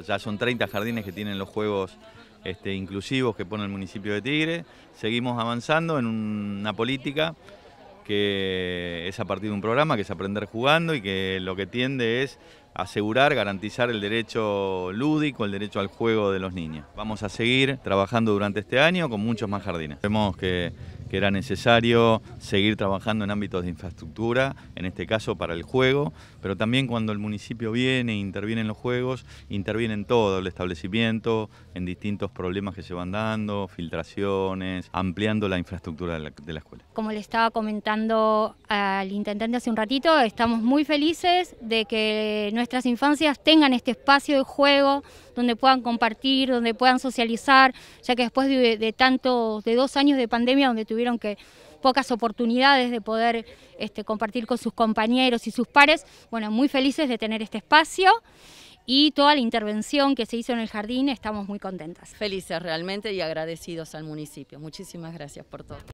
Ya son 30 jardines que tienen los juegos este, inclusivos que pone el municipio de Tigre. Seguimos avanzando en una política que es a partir de un programa que es aprender jugando y que lo que tiende es asegurar, garantizar el derecho lúdico, el derecho al juego de los niños. Vamos a seguir trabajando durante este año con muchos más jardines. que que era necesario seguir trabajando en ámbitos de infraestructura, en este caso para el juego, pero también cuando el municipio viene e interviene en los juegos, interviene en todo, el establecimiento, en distintos problemas que se van dando, filtraciones, ampliando la infraestructura de la escuela. Como le estaba comentando al intendente hace un ratito, estamos muy felices de que nuestras infancias tengan este espacio de juego donde puedan compartir, donde puedan socializar, ya que después de, de dos años de pandemia donde tuvieron que pocas oportunidades de poder este, compartir con sus compañeros y sus pares, bueno, muy felices de tener este espacio y toda la intervención que se hizo en el jardín, estamos muy contentas. Felices realmente y agradecidos al municipio. Muchísimas gracias por todo.